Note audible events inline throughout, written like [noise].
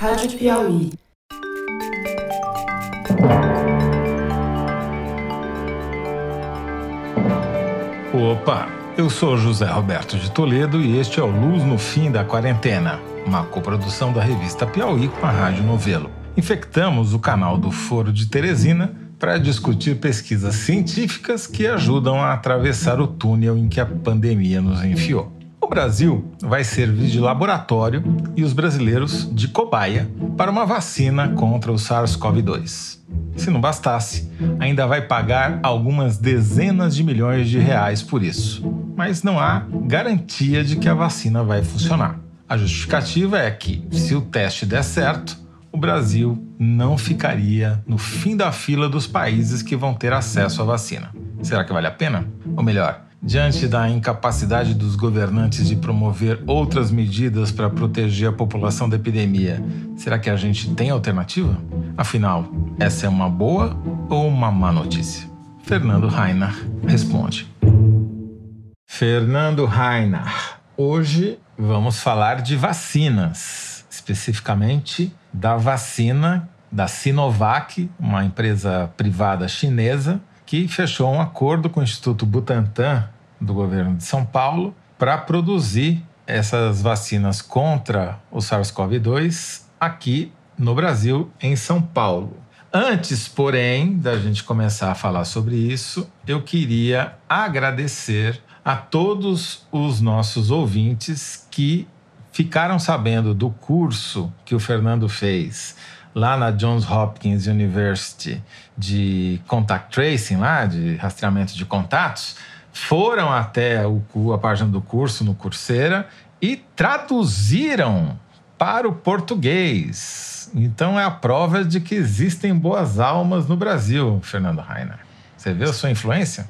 Rádio Piauí. Opa, eu sou José Roberto de Toledo e este é o Luz no Fim da Quarentena, uma coprodução da revista Piauí com a Rádio Novelo. Infectamos o canal do Foro de Teresina para discutir pesquisas científicas que ajudam a atravessar o túnel em que a pandemia nos enfiou. Brasil vai servir de laboratório e os brasileiros de cobaia para uma vacina contra o SARS-CoV-2. Se não bastasse, ainda vai pagar algumas dezenas de milhões de reais por isso. Mas não há garantia de que a vacina vai funcionar. A justificativa é que, se o teste der certo, o Brasil não ficaria no fim da fila dos países que vão ter acesso à vacina. Será que vale a pena? Ou melhor, Diante da incapacidade dos governantes de promover outras medidas para proteger a população da epidemia, será que a gente tem alternativa? Afinal, essa é uma boa ou uma má notícia? Fernando Rainer responde. Fernando Rainer, hoje vamos falar de vacinas, especificamente da vacina da Sinovac, uma empresa privada chinesa que fechou um acordo com o Instituto Butantan do governo de São Paulo para produzir essas vacinas contra o SARS-CoV-2 aqui no Brasil, em São Paulo. Antes, porém, da gente começar a falar sobre isso, eu queria agradecer a todos os nossos ouvintes que ficaram sabendo do curso que o Fernando fez lá na Johns Hopkins University de contact tracing lá, de rastreamento de contatos foram até o, a página do curso no Coursera e traduziram para o português. Então é a prova de que existem boas almas no Brasil, Fernando Rainer. Você viu a sua influência?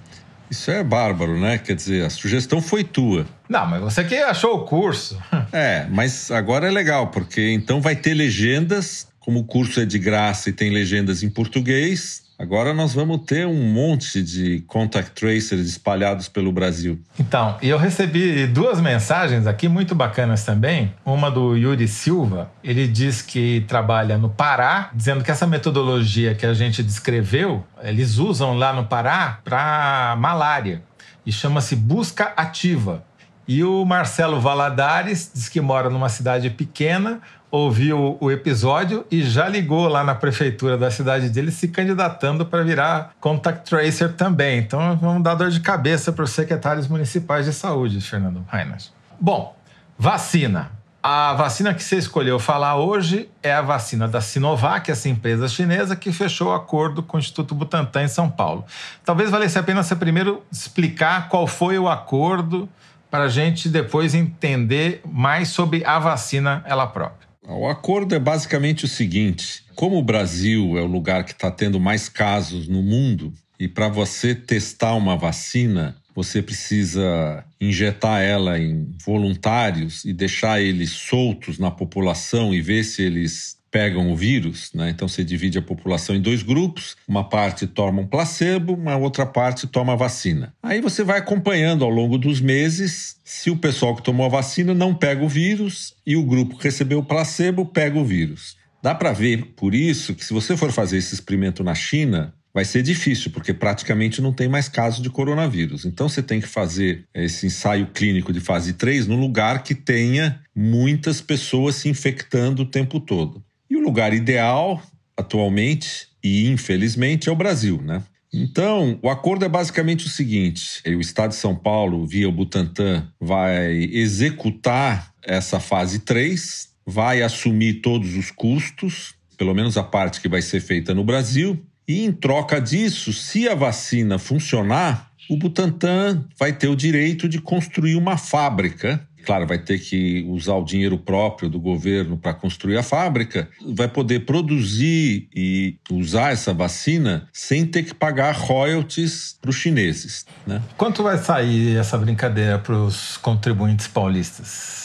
Isso é bárbaro, né? Quer dizer, a sugestão foi tua. Não, mas você que achou o curso. [laughs] é, mas agora é legal, porque então vai ter legendas como o curso é de graça e tem legendas em português, agora nós vamos ter um monte de contact tracers espalhados pelo Brasil. Então, eu recebi duas mensagens aqui muito bacanas também. Uma do Yuri Silva, ele diz que trabalha no Pará, dizendo que essa metodologia que a gente descreveu, eles usam lá no Pará para malária e chama-se busca ativa. E o Marcelo Valadares diz que mora numa cidade pequena, ouviu o episódio e já ligou lá na prefeitura da cidade dele se candidatando para virar contact tracer também. Então vamos dar dor de cabeça para os secretários municipais de saúde, Fernando Reinas. Bom, vacina. A vacina que você escolheu falar hoje é a vacina da Sinovac, essa empresa chinesa que fechou o acordo com o Instituto Butantan em São Paulo. Talvez valesse a pena você primeiro explicar qual foi o acordo, para a gente depois entender mais sobre a vacina ela própria. O acordo é basicamente o seguinte: como o Brasil é o lugar que está tendo mais casos no mundo, e para você testar uma vacina, você precisa injetar ela em voluntários e deixar eles soltos na população e ver se eles pegam o vírus, né? Então você divide a população em dois grupos, uma parte toma um placebo, uma outra parte toma a vacina. Aí você vai acompanhando ao longo dos meses se o pessoal que tomou a vacina não pega o vírus e o grupo que recebeu o placebo pega o vírus. Dá para ver, por isso, que se você for fazer esse experimento na China, vai ser difícil, porque praticamente não tem mais casos de coronavírus. Então você tem que fazer esse ensaio clínico de fase 3 num lugar que tenha muitas pessoas se infectando o tempo todo. E o lugar ideal, atualmente e infelizmente, é o Brasil, né? Então, o acordo é basicamente o seguinte: o Estado de São Paulo, via o Butantan, vai executar essa fase 3, vai assumir todos os custos, pelo menos a parte que vai ser feita no Brasil, e em troca disso, se a vacina funcionar, o Butantan vai ter o direito de construir uma fábrica claro, vai ter que usar o dinheiro próprio do governo para construir a fábrica, vai poder produzir e usar essa vacina sem ter que pagar royalties para os chineses. Né? Quanto vai sair essa brincadeira para os contribuintes paulistas?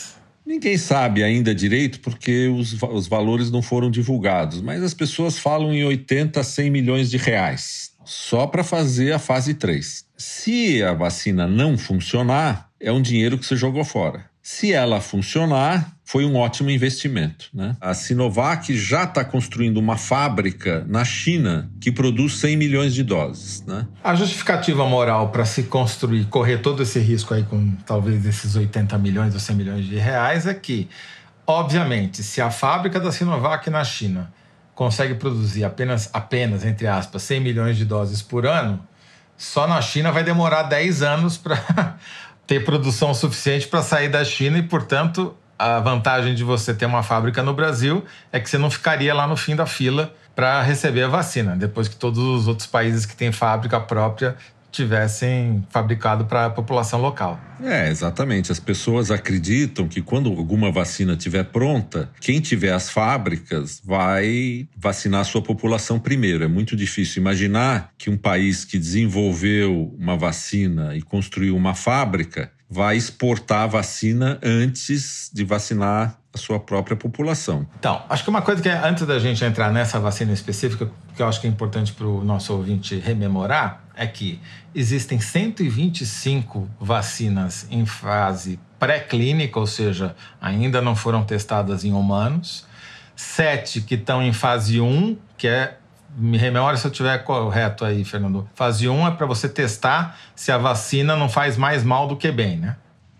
Ninguém sabe ainda direito porque os, os valores não foram divulgados, mas as pessoas falam em 80 a 100 milhões de reais só para fazer a fase 3. Se a vacina não funcionar, é um dinheiro que você jogou fora. Se ela funcionar, foi um ótimo investimento. Né? A Sinovac já está construindo uma fábrica na China que produz 100 milhões de doses. Né? A justificativa moral para se construir, correr todo esse risco aí com talvez esses 80 milhões ou 100 milhões de reais é que, obviamente, se a fábrica da Sinovac na China consegue produzir apenas, apenas entre aspas, 100 milhões de doses por ano, só na China vai demorar 10 anos para [laughs] ter produção suficiente para sair da China e, portanto, a vantagem de você ter uma fábrica no Brasil é que você não ficaria lá no fim da fila para receber a vacina, depois que todos os outros países que têm fábrica própria tivessem fabricado para a população local. É, exatamente. As pessoas acreditam que quando alguma vacina estiver pronta, quem tiver as fábricas vai vacinar a sua população primeiro. É muito difícil imaginar que um país que desenvolveu uma vacina e construiu uma fábrica vai exportar a vacina antes de vacinar a sua própria população. Então, acho que uma coisa que é, antes da gente entrar nessa vacina específica, que eu acho que é importante para o nosso ouvinte rememorar, é que existem 125 vacinas em fase pré-clínica, ou seja, ainda não foram testadas em humanos, sete que estão em fase 1, que é me rememora se eu estiver correto aí, Fernando. Fase 1 é para você testar se a vacina não faz mais mal do que bem, né?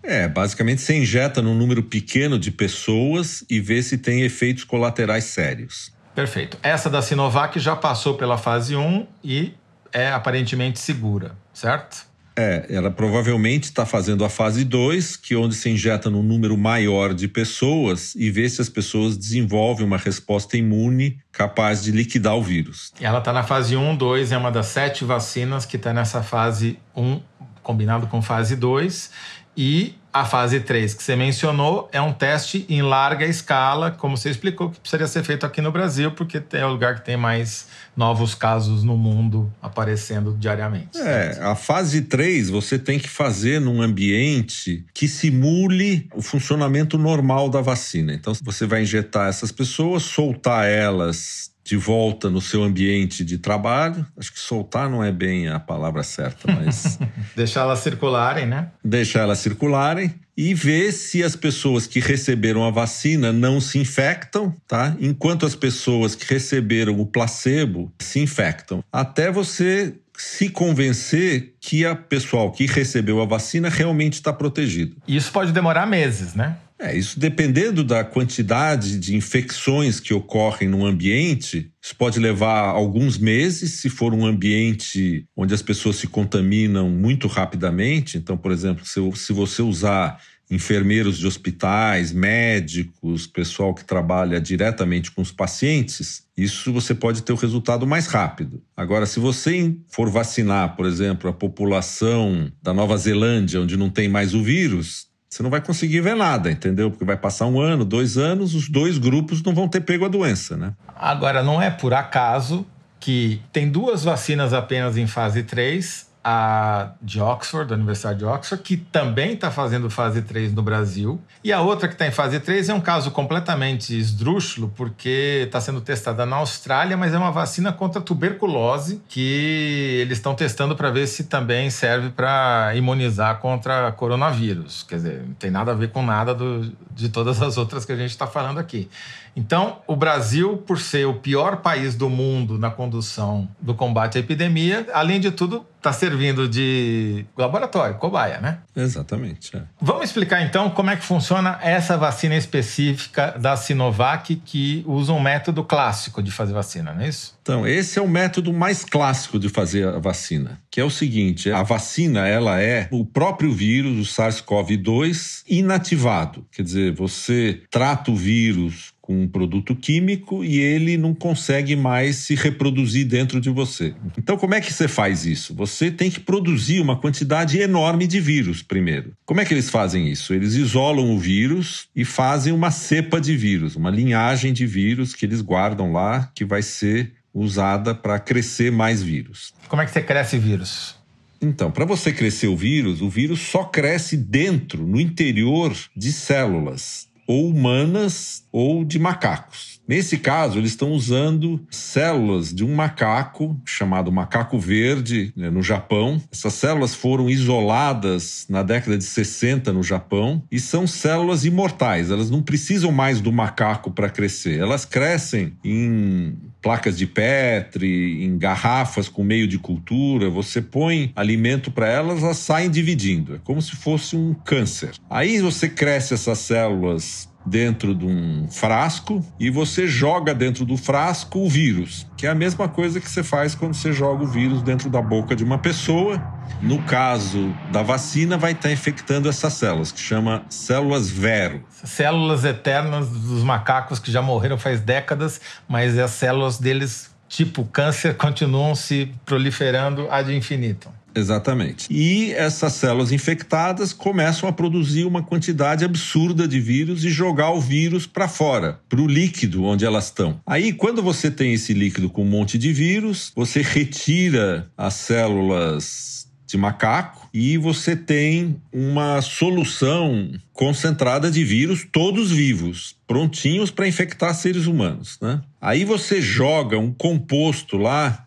É, basicamente você injeta num número pequeno de pessoas e vê se tem efeitos colaterais sérios. Perfeito. Essa da Sinovac já passou pela fase 1 e é aparentemente segura, certo? É, ela provavelmente está fazendo a fase 2, que é onde se injeta num número maior de pessoas e vê se as pessoas desenvolvem uma resposta imune capaz de liquidar o vírus. Ela está na fase 1, 2, é uma das sete vacinas que está nessa fase 1, combinado com fase 2, e a fase 3 que você mencionou é um teste em larga escala, como você explicou, que precisaria ser feito aqui no Brasil, porque é o lugar que tem mais novos casos no mundo aparecendo diariamente. É, a fase 3 você tem que fazer num ambiente que simule o funcionamento normal da vacina. Então você vai injetar essas pessoas, soltar elas de volta no seu ambiente de trabalho. Acho que soltar não é bem a palavra certa, mas. [laughs] Deixar elas circularem, né? Deixar elas circularem e ver se as pessoas que receberam a vacina não se infectam, tá? Enquanto as pessoas que receberam o placebo se infectam. Até você se convencer que a pessoal que recebeu a vacina realmente está protegido. Isso pode demorar meses, né? É, isso dependendo da quantidade de infecções que ocorrem no ambiente, isso pode levar alguns meses, se for um ambiente onde as pessoas se contaminam muito rapidamente. Então, por exemplo, se, se você usar enfermeiros de hospitais, médicos, pessoal que trabalha diretamente com os pacientes, isso você pode ter o resultado mais rápido. Agora, se você for vacinar, por exemplo, a população da Nova Zelândia, onde não tem mais o vírus, você não vai conseguir ver nada, entendeu? Porque vai passar um ano, dois anos, os dois grupos não vão ter pego a doença, né? Agora, não é por acaso que tem duas vacinas apenas em fase 3 a de Oxford, da Universidade de Oxford, que também está fazendo fase 3 no Brasil. E a outra que está em fase 3 é um caso completamente esdrúxulo, porque está sendo testada na Austrália, mas é uma vacina contra tuberculose que eles estão testando para ver se também serve para imunizar contra coronavírus. Quer dizer, não tem nada a ver com nada do, de todas as outras que a gente está falando aqui. Então, o Brasil, por ser o pior país do mundo na condução do combate à epidemia, além de tudo, está servindo de laboratório, cobaia, né? Exatamente. É. Vamos explicar então como é que funciona essa vacina específica da Sinovac que usa um método clássico de fazer vacina, não é isso? Então, esse é o método mais clássico de fazer a vacina, que é o seguinte, a vacina ela é o próprio vírus, o SARS-CoV-2 inativado, quer dizer, você trata o vírus com um produto químico e ele não consegue mais se reproduzir dentro de você. Então, como é que você faz isso? Você tem que produzir uma quantidade enorme de vírus primeiro. Como é que eles fazem isso? Eles isolam o vírus e fazem uma cepa de vírus, uma linhagem de vírus que eles guardam lá, que vai ser usada para crescer mais vírus. Como é que você cresce vírus? Então, para você crescer o vírus, o vírus só cresce dentro, no interior de células ou humanas ou de macacos. Nesse caso, eles estão usando células de um macaco chamado macaco verde né, no Japão. Essas células foram isoladas na década de 60 no Japão e são células imortais. Elas não precisam mais do macaco para crescer. Elas crescem em placas de Petri, em garrafas com meio de cultura, você põe alimento para elas, elas saem dividindo. É como se fosse um câncer. Aí você cresce essas células dentro de um frasco e você joga dentro do frasco o vírus, que é a mesma coisa que você faz quando você joga o vírus dentro da boca de uma pessoa. No caso da vacina, vai estar infectando essas células, que chama células vero. Células eternas dos macacos que já morreram faz décadas, mas as células deles, tipo câncer, continuam se proliferando ad infinitum. Exatamente. E essas células infectadas começam a produzir uma quantidade absurda de vírus e jogar o vírus para fora, para o líquido onde elas estão. Aí, quando você tem esse líquido com um monte de vírus, você retira as células de macaco e você tem uma solução concentrada de vírus, todos vivos, prontinhos para infectar seres humanos. Né? Aí você joga um composto lá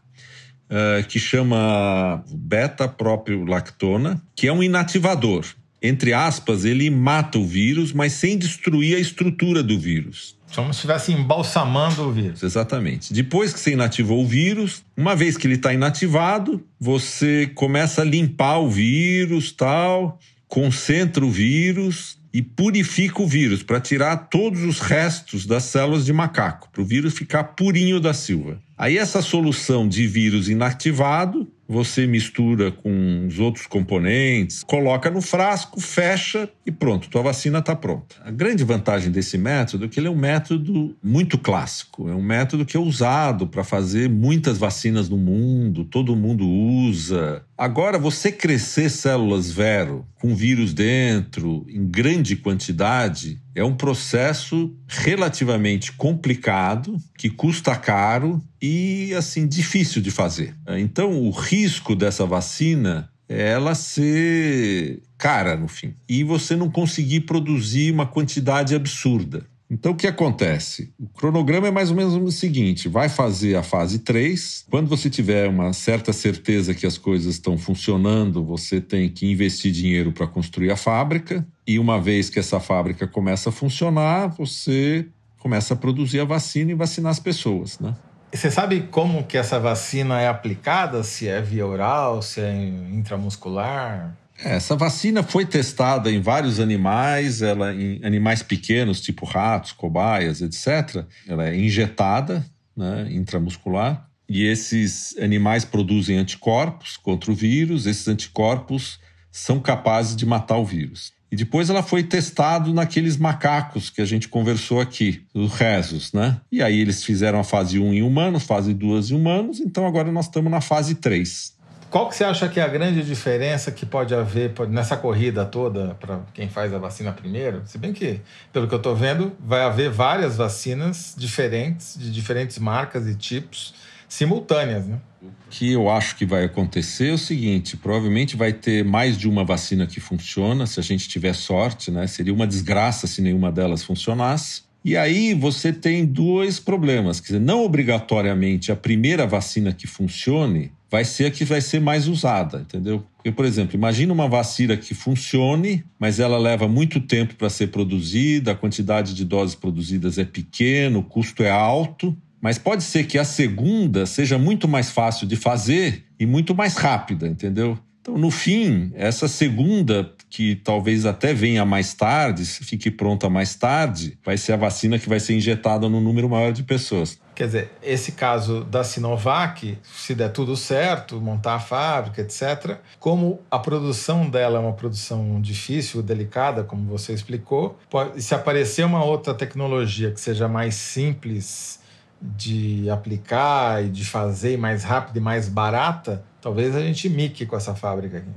uh, que chama beta-propiolactona, que é um inativador. Entre aspas, ele mata o vírus, mas sem destruir a estrutura do vírus. Como se estivesse embalsamando o vírus. Exatamente. Depois que você inativou o vírus, uma vez que ele está inativado, você começa a limpar o vírus, tal, concentra o vírus, e purifica o vírus para tirar todos os restos das células de macaco, para o vírus ficar purinho da silva. Aí essa solução de vírus inactivado, você mistura com os outros componentes, coloca no frasco, fecha e pronto, tua vacina está pronta. A grande vantagem desse método é que ele é um método muito clássico, é um método que é usado para fazer muitas vacinas no mundo, todo mundo usa, Agora, você crescer células Vero com vírus dentro, em grande quantidade, é um processo relativamente complicado, que custa caro e, assim, difícil de fazer. Então, o risco dessa vacina é ela ser cara no fim e você não conseguir produzir uma quantidade absurda. Então, o que acontece? O cronograma é mais ou menos o seguinte: vai fazer a fase 3. Quando você tiver uma certa certeza que as coisas estão funcionando, você tem que investir dinheiro para construir a fábrica. E uma vez que essa fábrica começa a funcionar, você começa a produzir a vacina e vacinar as pessoas, né? Você sabe como que essa vacina é aplicada? Se é via oral, se é intramuscular? É, essa vacina foi testada em vários animais, ela em animais pequenos, tipo ratos, cobaias, etc. Ela é injetada né, intramuscular e esses animais produzem anticorpos contra o vírus. Esses anticorpos são capazes de matar o vírus. E depois ela foi testada naqueles macacos que a gente conversou aqui, os rezos, né? E aí eles fizeram a fase 1 em humanos, fase 2 em humanos, então agora nós estamos na fase 3. Qual que você acha que é a grande diferença que pode haver nessa corrida toda para quem faz a vacina primeiro? Se bem que, pelo que eu estou vendo, vai haver várias vacinas diferentes, de diferentes marcas e tipos, simultâneas, né? O que eu acho que vai acontecer é o seguinte: provavelmente vai ter mais de uma vacina que funciona, se a gente tiver sorte, né? Seria uma desgraça se nenhuma delas funcionasse. E aí você tem dois problemas, quer dizer, não obrigatoriamente a primeira vacina que funcione vai ser a que vai ser mais usada, entendeu? Porque, por exemplo, imagina uma vacina que funcione, mas ela leva muito tempo para ser produzida, a quantidade de doses produzidas é pequena, o custo é alto, mas pode ser que a segunda seja muito mais fácil de fazer e muito mais rápida, entendeu? Então, no fim, essa segunda, que talvez até venha mais tarde, fique pronta mais tarde, vai ser a vacina que vai ser injetada no número maior de pessoas. Quer dizer, esse caso da Sinovac, se der tudo certo, montar a fábrica, etc., como a produção dela é uma produção difícil, delicada, como você explicou, pode, se aparecer uma outra tecnologia que seja mais simples de aplicar e de fazer, mais rápida e mais barata, talvez a gente mique com essa fábrica aqui.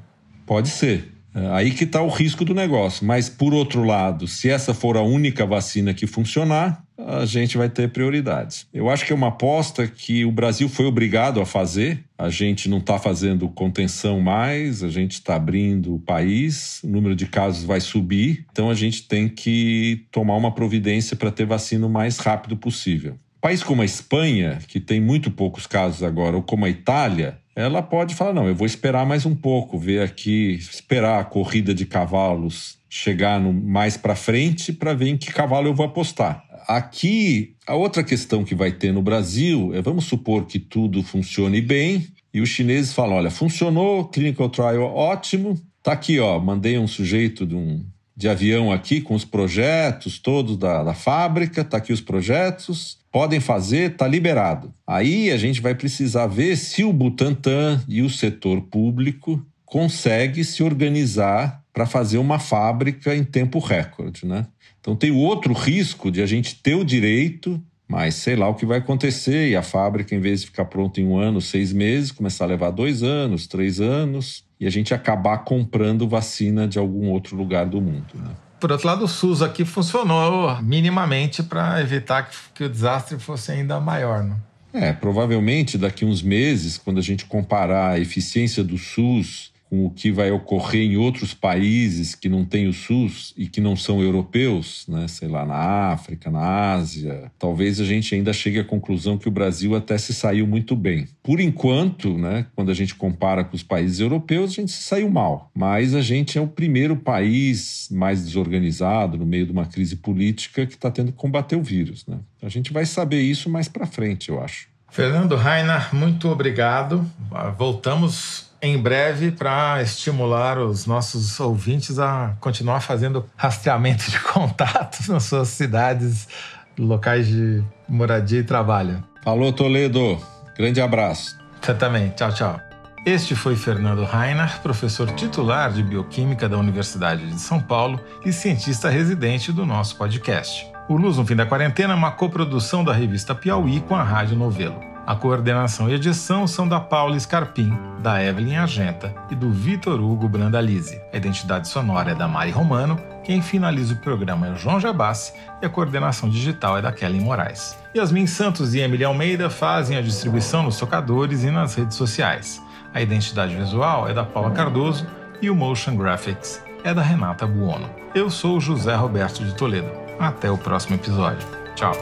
Pode ser. É, aí que está o risco do negócio. Mas, por outro lado, se essa for a única vacina que funcionar, a gente vai ter prioridades. Eu acho que é uma aposta que o Brasil foi obrigado a fazer. A gente não está fazendo contenção mais, a gente está abrindo o país, o número de casos vai subir, então a gente tem que tomar uma providência para ter vacina o mais rápido possível. País como a Espanha, que tem muito poucos casos agora, ou como a Itália, ela pode falar: não, eu vou esperar mais um pouco, ver aqui, esperar a corrida de cavalos chegar no, mais para frente para ver em que cavalo eu vou apostar. Aqui, a outra questão que vai ter no Brasil é: vamos supor que tudo funcione bem e os chineses falam, olha, funcionou, clinical trial ótimo, tá aqui, ó, mandei um sujeito de um de avião aqui com os projetos todos da, da fábrica, tá aqui os projetos, podem fazer, tá liberado. Aí a gente vai precisar ver se o Butantan e o setor público consegue se organizar para fazer uma fábrica em tempo recorde, né? Então tem o outro risco de a gente ter o direito, mas sei lá o que vai acontecer, e a fábrica, em vez de ficar pronta em um ano, seis meses, começar a levar dois anos, três anos, e a gente acabar comprando vacina de algum outro lugar do mundo. Né? Por outro lado, o SUS aqui funcionou minimamente para evitar que, que, o desastre fosse ainda maior. Né? É, provavelmente daqui uns meses, quando a gente comparar a eficiência do SUS com o que vai ocorrer em outros países que não têm o SUS e que não são europeus, né? sei lá, na África, na Ásia, talvez a gente ainda chegue à conclusão que o Brasil até se saiu muito bem. Por enquanto, né, quando a gente compara com os países europeus, a gente se saiu mal, mas a gente é o primeiro país mais desorganizado no meio de uma crise política que está tendo que combater o vírus. Né? A gente vai saber isso mais para frente, eu acho. Fernando Rainer, muito obrigado. Ah, voltamos em breve para estimular os nossos ouvintes a continuar fazendo rastreamento de [laughs] contatos nas suas cidades, locais de moradia e trabalho. Falou, Toledo. Grande abraço. Você também. Tchau, tchau. Este foi Fernando Rainer, professor titular de Bioquímica da Universidade de São Paulo e cientista residente do nosso podcast. O Luz no Fim da Quarentena é uma coprodução da revista Piauí com a Rádio Novelo. A coordenação e edição são da Paula Scarpim, da Evelyn Agenta e do Vitor Hugo Brandalize. A identidade sonora é da Mari Romano, quem finaliza o programa é o João Jabassi e a coordenação digital é da Kelly Moraes. Yasmin Santos e Emily Almeida fazem a distribuição nos tocadores e nas redes sociais. A identidade visual é da Paula Cardoso e o Motion Graphics é da Renata Buono. Eu sou José Roberto de Toledo. Até o próximo episódio. Tchau.